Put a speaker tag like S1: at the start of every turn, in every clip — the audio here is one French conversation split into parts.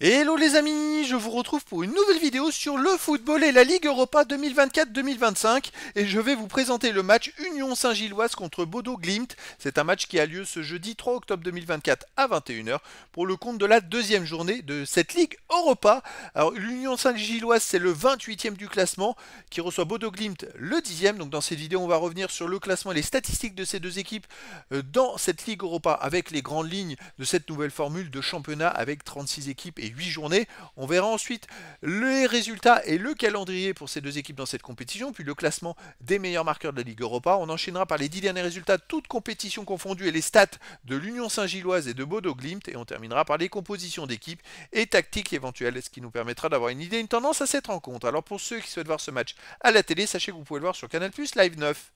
S1: Hello les amis, je vous retrouve pour une nouvelle vidéo sur le football et la Ligue Europa 2024-2025 et je vais vous présenter le match Union Saint-Gilloise contre Bodo Glimt. C'est un match qui a lieu ce jeudi 3 octobre 2024 à 21h pour le compte de la deuxième journée de cette Ligue Europa. Alors l'Union Saint-Gilloise c'est le 28e du classement qui reçoit Bodo Glimt le 10e. Donc dans cette vidéo on va revenir sur le classement et les statistiques de ces deux équipes euh, dans cette Ligue Europa avec les grandes lignes de cette nouvelle formule de championnat avec 36 équipes et Huit 8 journées. On verra ensuite les résultats et le calendrier pour ces deux équipes dans cette compétition, puis le classement des meilleurs marqueurs de la Ligue Europa. On enchaînera par les 10 derniers résultats, toutes compétitions confondues, et les stats de l'Union Saint-Gilloise et de Bodo Glimt, et on terminera par les compositions d'équipes et tactiques éventuelles, ce qui nous permettra d'avoir une idée, une tendance à cette rencontre. Alors pour ceux qui souhaitent voir ce match à la télé, sachez que vous pouvez le voir sur Canal Plus Live 9.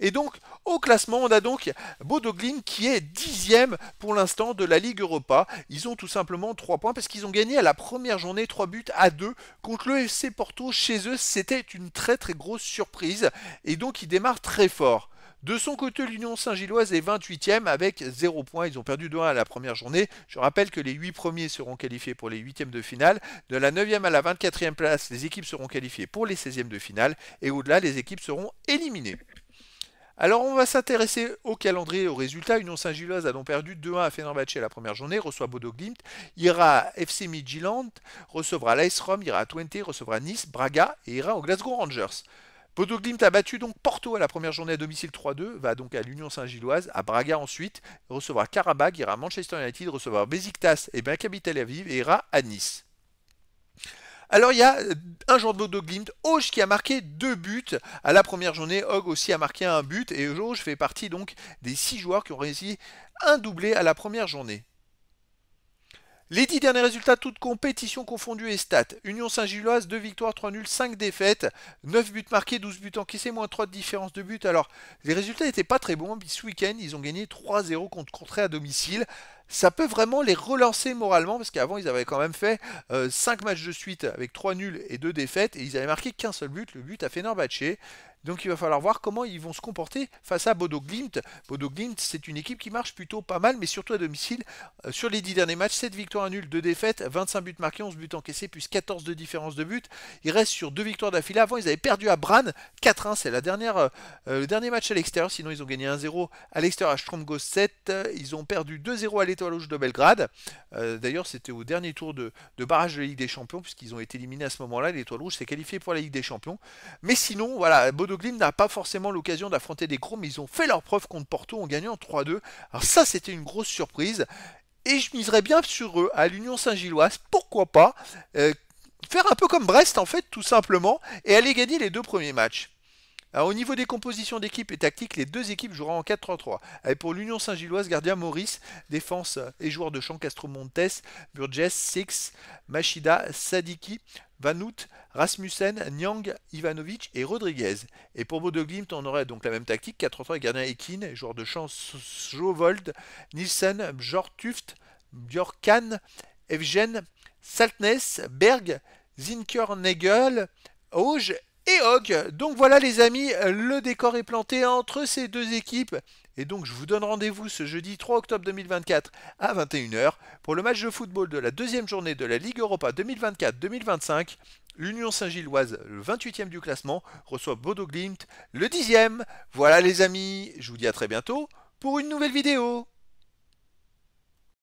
S1: Et donc, au classement, on a donc Bodoglin qui est dixième pour l'instant de la Ligue Europa. Ils ont tout simplement 3 points parce qu'ils ont gagné à la première journée 3 buts à 2 contre le FC Porto chez eux. C'était une très très grosse surprise et donc ils démarrent très fort. De son côté, l'Union Saint-Gilloise est 28e avec 0 points. Ils ont perdu 2-1 à la première journée. Je rappelle que les 8 premiers seront qualifiés pour les 8e de finale. De la 9e à la 24e place, les équipes seront qualifiées pour les 16e de finale. Et au-delà, les équipes seront éliminées. Alors on va s'intéresser au calendrier et aux résultats. Union Saint-Gilloise a donc perdu 2-1 à à la première journée, reçoit Bodo Glimt, ira à FC Midtjylland, recevra l'Ice ira à Twente, recevra Nice, Braga et ira au Glasgow Rangers. Bodo Glimt a battu donc Porto à la première journée à domicile 3-2, va donc à l'Union Saint-Gilloise, à Braga ensuite, recevra Karabag, ira à Manchester United, recevra Besiktas et bien capital Aviv et ira à Nice. Alors il y a un jour de de Glimt, Hoge, qui a marqué deux buts à la première journée. Hog aussi a marqué un but et je fait partie donc des six joueurs qui ont réussi un doublé à la première journée. Les dix derniers résultats, toutes compétitions confondues et stats. Union Saint-Gilloise, 2 victoires, trois nuls, cinq défaites, 9 buts marqués, 12 buts encaissés, moins 3 de différence de buts. Alors, les résultats n'étaient pas très bons. Ce week-end, ils ont gagné 3-0 contre Courtrai à domicile ça peut vraiment les relancer moralement, parce qu'avant ils avaient quand même fait 5 euh, matchs de suite avec 3 nuls et 2 défaites, et ils avaient marqué qu'un seul but, le but à Fenerbahce. Donc il va falloir voir comment ils vont se comporter face à Bodo Glimt. Bodo Glimt, c'est une équipe qui marche plutôt pas mal, mais surtout à domicile. Euh, sur les 10 derniers matchs, 7 victoires à nul, 2 défaites, 25 buts marqués, 11 buts encaissés, plus 14 de différence de but. Ils restent sur 2 victoires d'affilée. Avant, ils avaient perdu à Bran 4-1, c'est la dernière, euh, le dernier match à l'extérieur. Sinon, ils ont gagné 1-0 à l'extérieur à Stromgo 7. Ils ont perdu 2-0 à l'Étoile Rouge de Belgrade. Euh, d'ailleurs, c'était au dernier tour de, barrage de la Ligue des Champions, puisqu'ils ont été éliminés à ce moment-là. L'Étoile Rouge s'est qualifiée pour la Ligue des Champions. Mais sinon, voilà, n'a pas forcément l'occasion d'affronter des gros, mais ils ont fait leur preuve contre Porto en gagnant 3-2. Alors ça, c'était une grosse surprise. Et je miserais bien sur eux à l'Union Saint-Gilloise, pourquoi pas euh, Faire un peu comme Brest, en fait, tout simplement, et aller gagner les deux premiers matchs. Alors, au niveau des compositions d'équipe et tactique, les deux équipes joueront en 4-3-3. pour l'Union Saint-Gilloise, gardien Maurice, défense et joueurs de champ Castro Montes, Burgess, Six, Machida, Sadiki, Vanout, Rasmussen, Nyang, Ivanovic et Rodriguez. Et pour Bodoglimt on aurait donc la même tactique 4-3 gardiens gardien Ekin, joueur de chance Jovold, Nielsen, Bjortuft, Bjorkan, Evgen, Saltnes, Berg, Zinkernegel, Auge et Donc voilà les amis, le décor est planté entre ces deux équipes. Et donc je vous donne rendez-vous ce jeudi 3 octobre 2024 à 21h pour le match de football de la deuxième journée de la Ligue Europa 2024-2025. L'Union Saint-Gilloise, le 28e du classement, reçoit Bodo Glimt, le 10e. Voilà les amis, je vous dis à très bientôt pour une nouvelle vidéo.